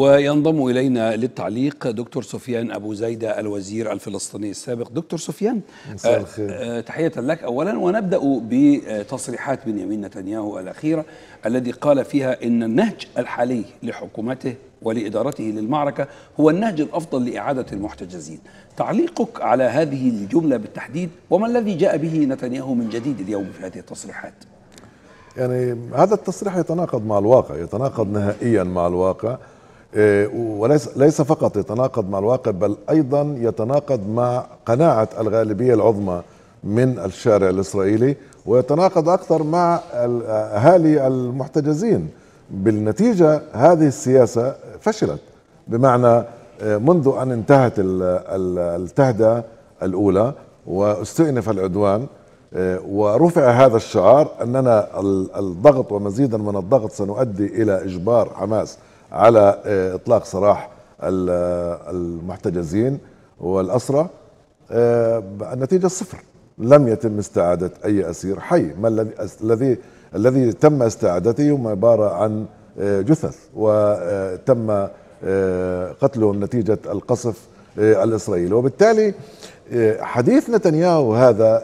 وينضم الينا للتعليق دكتور سفيان ابو زايده الوزير الفلسطيني السابق دكتور سفيان مساء آه، الخير آه، تحيه لك اولا ونبدا بتصريحات بنيامين نتنياهو الاخيره الذي قال فيها ان النهج الحالي لحكومته ولادارته للمعركه هو النهج الافضل لاعاده المحتجزين تعليقك على هذه الجمله بالتحديد وما الذي جاء به نتنياهو من جديد اليوم في هذه التصريحات يعني هذا التصريح يتناقض مع الواقع يتناقض نهائيا مع الواقع آه، وليس ليس فقط يتناقض مع الواقع بل ايضا يتناقض مع قناعه الغالبيه العظمى من الشارع الاسرائيلي ويتناقض اكثر مع اهالي المحتجزين بالنتيجه هذه السياسه فشلت بمعنى آه، منذ ان انتهت التهدئه الاولى واستئنف العدوان آه، ورفع هذا الشعار اننا الضغط ومزيدا من الضغط سنؤدي الى اجبار حماس على آه، اطلاق سراح آه، المحتجزين والاسرى آه، النتيجه صفر لم يتم استعاده اي اسير حي ما الذي الذي الذي تم استعادته هم عباره عن جثث وتم قتلهم نتيجه القصف الاسرائيلي وبالتالي حديث نتنياهو هذا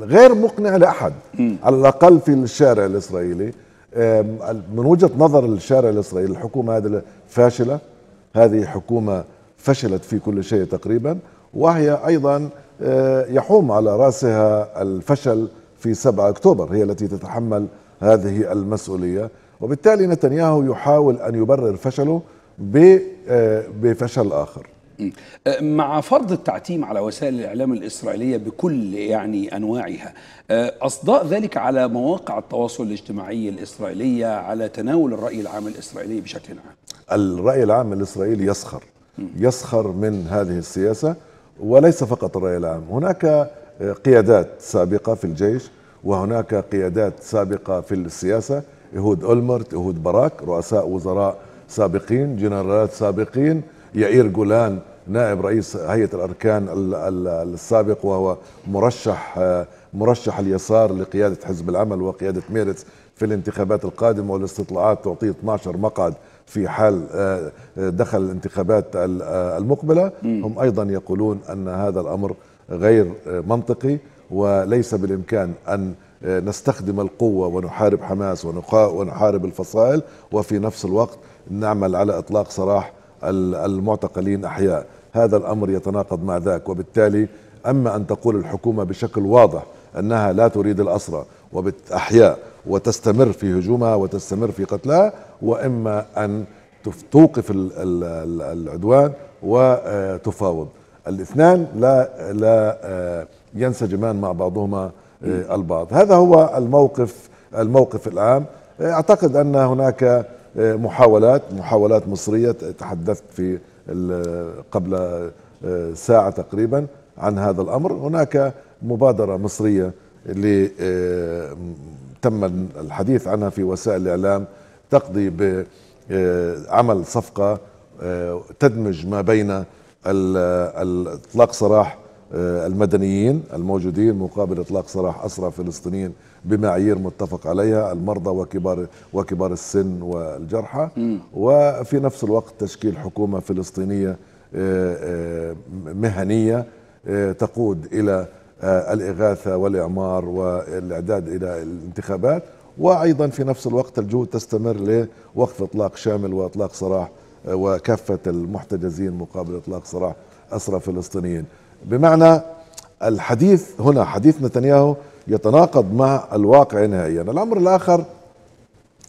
غير مقنع لاحد على الاقل في الشارع الاسرائيلي من وجهه نظر الشارع الاسرائيلي الحكومه هذه فاشله هذه حكومه فشلت في كل شيء تقريبا وهي ايضا آه، يحوم على راسها الفشل في 7 اكتوبر هي التي تتحمل هذه المسؤوليه وبالتالي نتنياهو يحاول ان يبرر فشله آه، بفشل اخر أه، مع فرض التعتيم على وسائل الإعلام الإسرائيلية بكل يعني أنواعها أه، أصداء ذلك على مواقع التواصل الاجتماعي الإسرائيلية على تناول الرأي العام الإسرائيلي بشكل عام الرأي العام الإسرائيلي يسخر يسخر من هذه السياسة وليس فقط الرأي العام هناك أه، قيادات سابقة في الجيش وهناك قيادات سابقة في السياسة يهود أولمرت يهود باراك رؤساء وزراء سابقين جنرالات سابقين يائير جولان نائب رئيس هيئة الأركان السابق وهو مرشح مرشح اليسار لقيادة حزب العمل وقيادة ميرتس في الانتخابات القادمة والاستطلاعات تعطيه 12 مقعد في حال آه، دخل الانتخابات آه، المقبلة هم أيضا يقولون أن هذا الأمر غير آه، منطقي وليس بالإمكان أن نستخدم القوة ونحارب حماس ونحارب الفصائل وفي نفس الوقت نعمل على إطلاق سراح المعتقلين أحياء هذا الأمر يتناقض مع ذاك وبالتالي أما أن تقول الحكومة بشكل واضح أنها لا تريد الأسرى وبالأحياء وتستمر في هجومها وتستمر في قتلها وإما أن توقف العدوان وتفاوض الاثنان لا لا آه، ينسجمان مع بعضهما آه، البعض هذا هو الموقف الموقف العام اعتقد ان هناك محاولات محاولات مصرية تحدثت في قبل آه، ساعة تقريبا عن هذا الأمر هناك مبادرة مصرية اللي آه، تم الحديث عنها في وسائل الإعلام تقضي بعمل آه، صفقة تدمج ما بين اطلاق سراح آه، المدنيين الموجودين مقابل اطلاق سراح اسرى فلسطينيين بمعايير متفق عليها المرضى وكبار وكبار السن والجرحى وفي نفس الوقت تشكيل حكومه فلسطينيه آه، آه، مهنيه تقود الى الاغاثه والاعمار والاعداد الى الانتخابات وايضا في نفس الوقت الجهود تستمر لوقف اطلاق شامل واطلاق سراح وكافه المحتجزين مقابل اطلاق سراح اسرى فلسطينيين بمعنى الحديث هنا حديث نتنياهو يتناقض مع الواقع نهائيا الأمر الآخر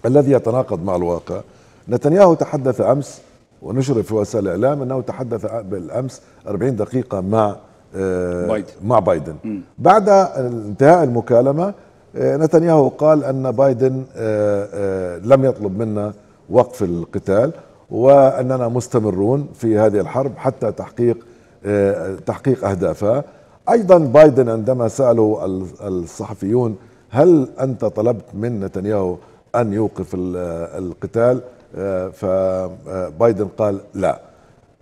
الذي يتناقض مع الواقع نتنياهو تحدث أمس ونشر في وسائل الإعلام أنه تحدث بالأمس 40 دقيقة مع آه، بايدن. مع بايدن بعد انتهاء المكالمة آه، نتنياهو قال أن بايدن آه، لم يطلب منا وقف القتال وأننا مستمرون في هذه الحرب حتى تحقيق تحقيق أهدافها أيضا بايدن عندما سأله الصحفيون هل أنت طلبت من نتنياهو أن يوقف القتال آه، فبايدن آه، قال لا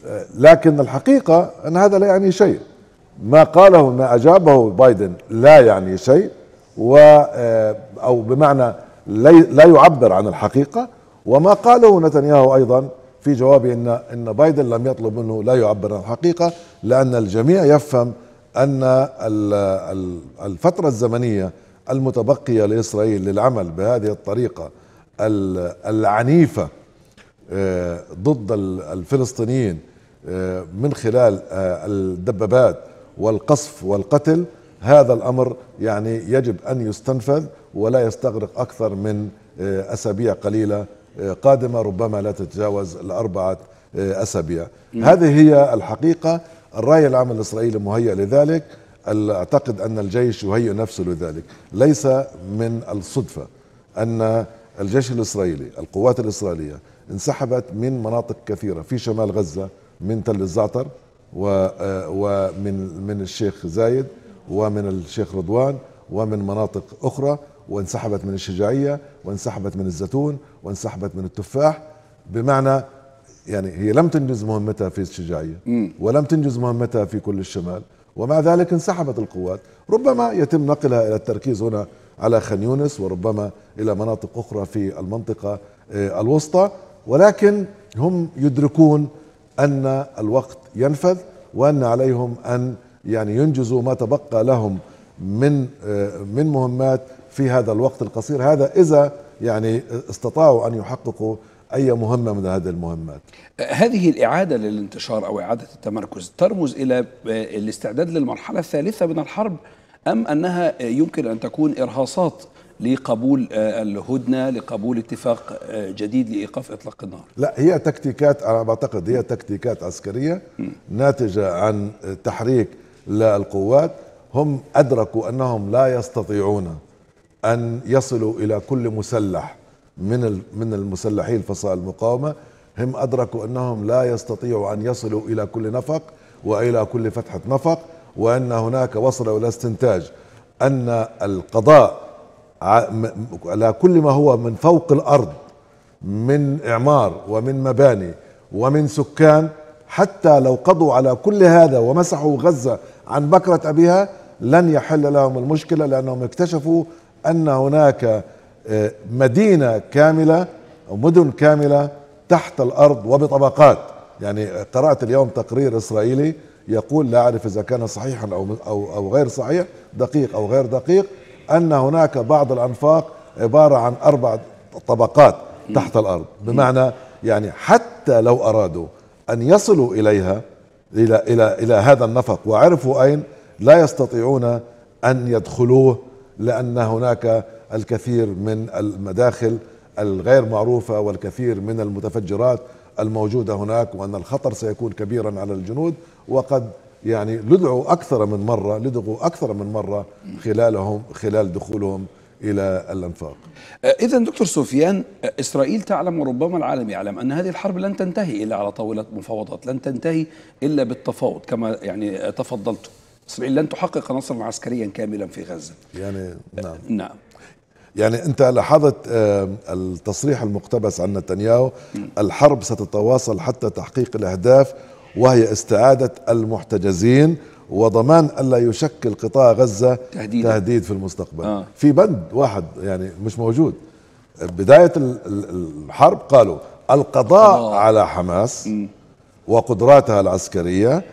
آه، لكن الحقيقة أن هذا لا يعني شيء ما قاله ما أجابه بايدن لا يعني شيء و أو بمعنى لا يعبر عن الحقيقة وما قاله نتنياهو أيضا في جوابي ان ان بايدن لم يطلب منه لا يعبر عن الحقيقه لان الجميع يفهم ان الفتره الزمنيه المتبقيه لاسرائيل للعمل بهذه الطريقه العنيفه آه، ضد الفلسطينيين آه، من خلال آه، الدبابات والقصف والقتل هذا الامر يعني يجب ان يستنفذ ولا يستغرق اكثر من اسابيع قليله آه، قادمة ربما لا تتجاوز الأربعة آه، أسابيع هذه هي الحقيقة الرأي العام الإسرائيلي مهيئ لذلك أعتقد أن الجيش يهيئ نفسه لذلك ليس من الصدفة أن الجيش الإسرائيلي القوات الإسرائيلية انسحبت من مناطق كثيرة في شمال غزة من تل الزعتر آه، ومن من الشيخ زايد ومن الشيخ رضوان ومن مناطق أخرى وانسحبت من الشجاعية وانسحبت من الزيتون وانسحبت من التفاح بمعنى يعني هي لم تنجز مهمتها في الشجاعية ولم تنجز مهمتها في كل الشمال ومع ذلك انسحبت القوات ربما يتم نقلها إلى التركيز هنا على خان يونس وربما إلى مناطق أخرى في المنطقة آه، الوسطى ولكن هم يدركون أن الوقت ينفذ وأن عليهم أن يعني ينجزوا ما تبقى لهم من آه، من مهمات في هذا الوقت القصير هذا إذا يعني استطاعوا أن يحققوا أي مهمة من هذه المهمات هذه الإعادة للانتشار أو إعادة التمركز ترمز إلى الاستعداد للمرحلة الثالثة من الحرب أم أنها يمكن أن تكون إرهاصات لقبول الهدنه لقبول اتفاق جديد لايقاف اطلاق النار لا هي تكتيكات انا بعتقد هي تكتيكات عسكريه ناتجه عن تحريك للقوات هم ادركوا انهم لا يستطيعون ان يصلوا الى كل مسلح من من المسلحين فصائل المقاومه هم ادركوا انهم لا يستطيعوا ان يصلوا الى كل نفق والى كل فتحه نفق وان هناك وصلوا الى استنتاج ان القضاء على كل ما هو من فوق الارض من اعمار ومن مباني ومن سكان حتى لو قضوا على كل هذا ومسحوا غزه عن بكره ابيها لن يحل لهم المشكله لانهم اكتشفوا ان هناك آه، مدينه كامله او مدن كامله تحت الارض وبطبقات يعني قرات اليوم تقرير اسرائيلي يقول لا اعرف اذا كان صحيحا او او او غير صحيح دقيق او غير دقيق ان هناك بعض الانفاق عباره عن اربع طبقات تحت الارض بمعنى يعني حتى لو ارادوا ان يصلوا اليها الى الى الى هذا النفق وعرفوا اين لا يستطيعون ان يدخلوه لأن هناك الكثير من المداخل الغير معروفة والكثير من المتفجرات الموجودة هناك وأن الخطر سيكون كبيرا على الجنود وقد يعني لدعوا أكثر من مرة لدغوا أكثر من مرة خلالهم خلال دخولهم إلى الأنفاق آه، إذا دكتور سفيان آه، إسرائيل تعلم وربما العالم يعلم أن هذه الحرب لن تنتهي إلا على طاولة مفاوضات لن تنتهي إلا بالتفاوض كما يعني تفضلتم. إسرائيل لن تحقق نصرا عسكريا كاملا في غزة يعني نعم أه، نعم يعني انت لاحظت آه، التصريح المقتبس عن نتنياهو الحرب ستتواصل حتى تحقيق الاهداف وهي استعاده المحتجزين وضمان الا يشكل قطاع غزه تهديد, تهديد في المستقبل آه. في بند واحد يعني مش موجود بدايه الحرب قالوا القضاء آه. على حماس م. وقدراتها العسكريه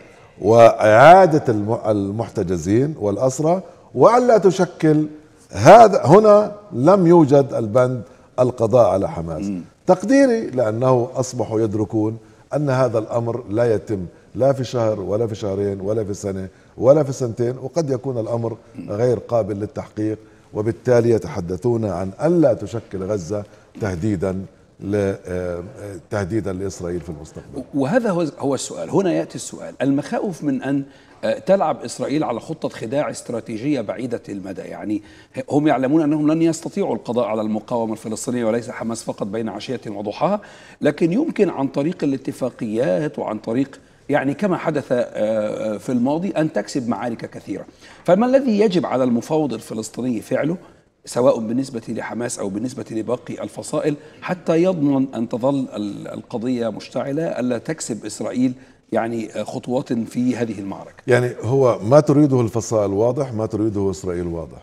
واعاده المحتجزين والاسرى والا تشكل هذا هنا لم يوجد البند القضاء على حماس تقديري لانه اصبحوا يدركون ان هذا الامر لا يتم لا في شهر ولا في شهرين ولا في سنه ولا في سنتين وقد يكون الامر غير قابل للتحقيق وبالتالي يتحدثون عن الا تشكل غزه تهديدا لتهديدا آه، آه، لإسرائيل في المستقبل وهذا هو السؤال هنا يأتي السؤال المخاوف من أن آه، تلعب إسرائيل على خطة خداع استراتيجية بعيدة المدى يعني هم يعلمون أنهم لن يستطيعوا القضاء على المقاومة الفلسطينية وليس حماس فقط بين عشية وضحاها لكن يمكن عن طريق الاتفاقيات وعن طريق يعني كما حدث في الماضي أن تكسب معارك كثيرة فما الذي يجب على المفاوض الفلسطيني فعله سواء بالنسبة لحماس أو بالنسبة لباقي الفصائل حتى يضمن أن تظل القضية مشتعلة ألا تكسب إسرائيل يعني خطوات في هذه المعركة يعني هو ما تريده الفصائل واضح ما تريده إسرائيل واضح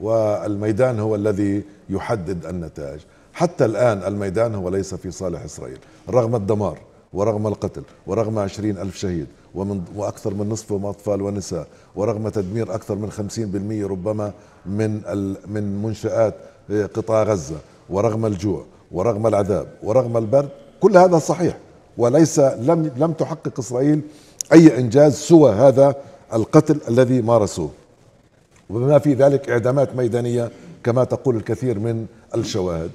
والميدان هو الذي يحدد النتائج حتى الآن الميدان هو ليس في صالح إسرائيل رغم الدمار ورغم القتل ورغم عشرين ألف شهيد ومن وأكثر من نصفهم أطفال ونساء ورغم تدمير أكثر من خمسين بالمية ربما من, من منشآت آه، قطاع غزة ورغم الجوع ورغم العذاب ورغم البرد كل هذا صحيح وليس لم لم تحقق اسرائيل اي انجاز سوى هذا القتل الذي مارسوه وبما في ذلك اعدامات ميدانيه كما تقول الكثير من الشواهد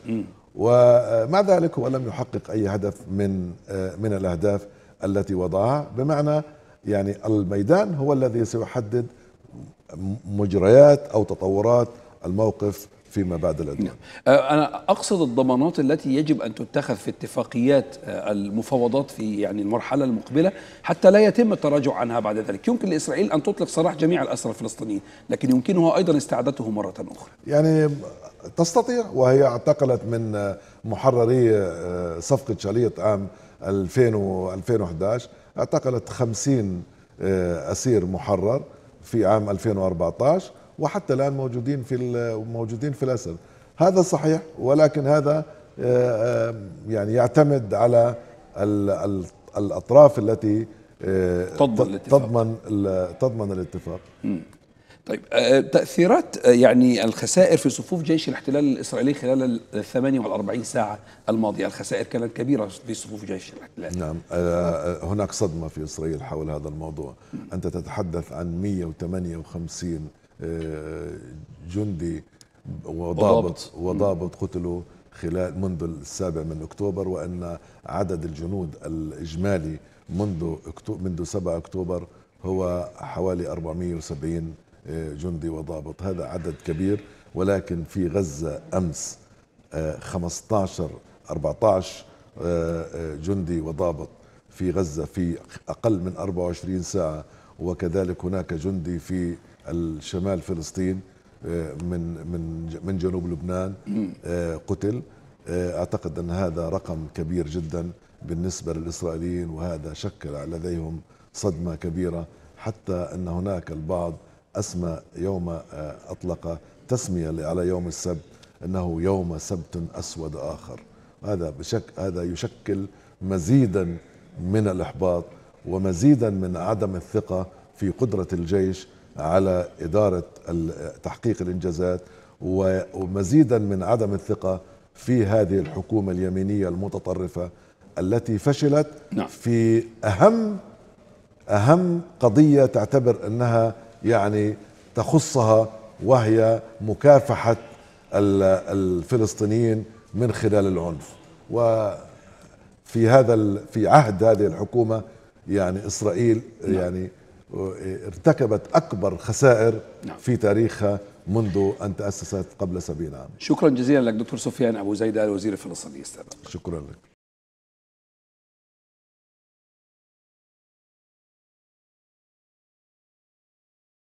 ومع ذلك هو لم يحقق أي هدف من آه، من الأهداف التي وضعها بمعنى يعني الميدان هو الذي سيحدد مجريات أو تطورات الموقف فيما بعد نعم. آه، أنا أقصد الضمانات التي يجب أن تتخذ في اتفاقيات آه، المفاوضات في يعني المرحلة المقبلة حتى لا يتم التراجع عنها بعد ذلك يمكن لإسرائيل أن تطلق سراح جميع الأسرى الفلسطينيين لكن يمكنها أيضا استعادته مرة أخرى يعني تستطيع وهي اعتقلت من محرري آه، صفقة شالية عام 2000 2011 اعتقلت 50 أسير محرر في عام 2014 وحتى الان موجودين في موجودين في الاسد هذا صحيح ولكن هذا آه، يعني يعتمد على الاطراف التي آه، تضمن الاتفاق. تضمن تضمن الاتفاق طيب آه، تاثيرات يعني الخسائر في صفوف جيش الاحتلال الاسرائيلي خلال ال 48 ساعه الماضيه، الخسائر كانت كبيره في صفوف جيش الاحتلال. نعم هناك صدمه في اسرائيل حول هذا الموضوع، انت تتحدث عن 158 آه، جندي وضابط وضابط قتلوا خلال منذ السابع من اكتوبر وان عدد الجنود الاجمالي منذ منذ 7 اكتوبر هو حوالي 470 آه، جندي وضابط هذا عدد كبير ولكن في غزه امس 15 آه، 14 جندي وضابط في غزه في اقل من 24 ساعه وكذلك هناك جندي في الشمال فلسطين آه، من من من جنوب لبنان آه، قتل آه، اعتقد ان هذا رقم كبير جدا بالنسبه للاسرائيليين وهذا شكل لديهم صدمه كبيره حتى ان هناك البعض اسمى يوم اطلق تسميه على يوم السبت انه يوم سبت اسود اخر هذا بشك هذا يشكل مزيدا من الاحباط ومزيدا من عدم الثقه في قدره الجيش على إدارة تحقيق الإنجازات ومزيدا من عدم الثقة في هذه الحكومة اليمينية المتطرفة التي فشلت نعم. في أهم أهم قضية تعتبر أنها يعني تخصها وهي مكافحة الفلسطينيين من خلال العنف وفي هذا في عهد هذه الحكومة يعني إسرائيل نعم. يعني ارتكبت أكبر خسائر نعم. في تاريخها منذ أن تأسست قبل 70 عام شكرا جزيلا لك دكتور سفيان أبو زيد الوزير الفلسطيني استاذ شكرا لك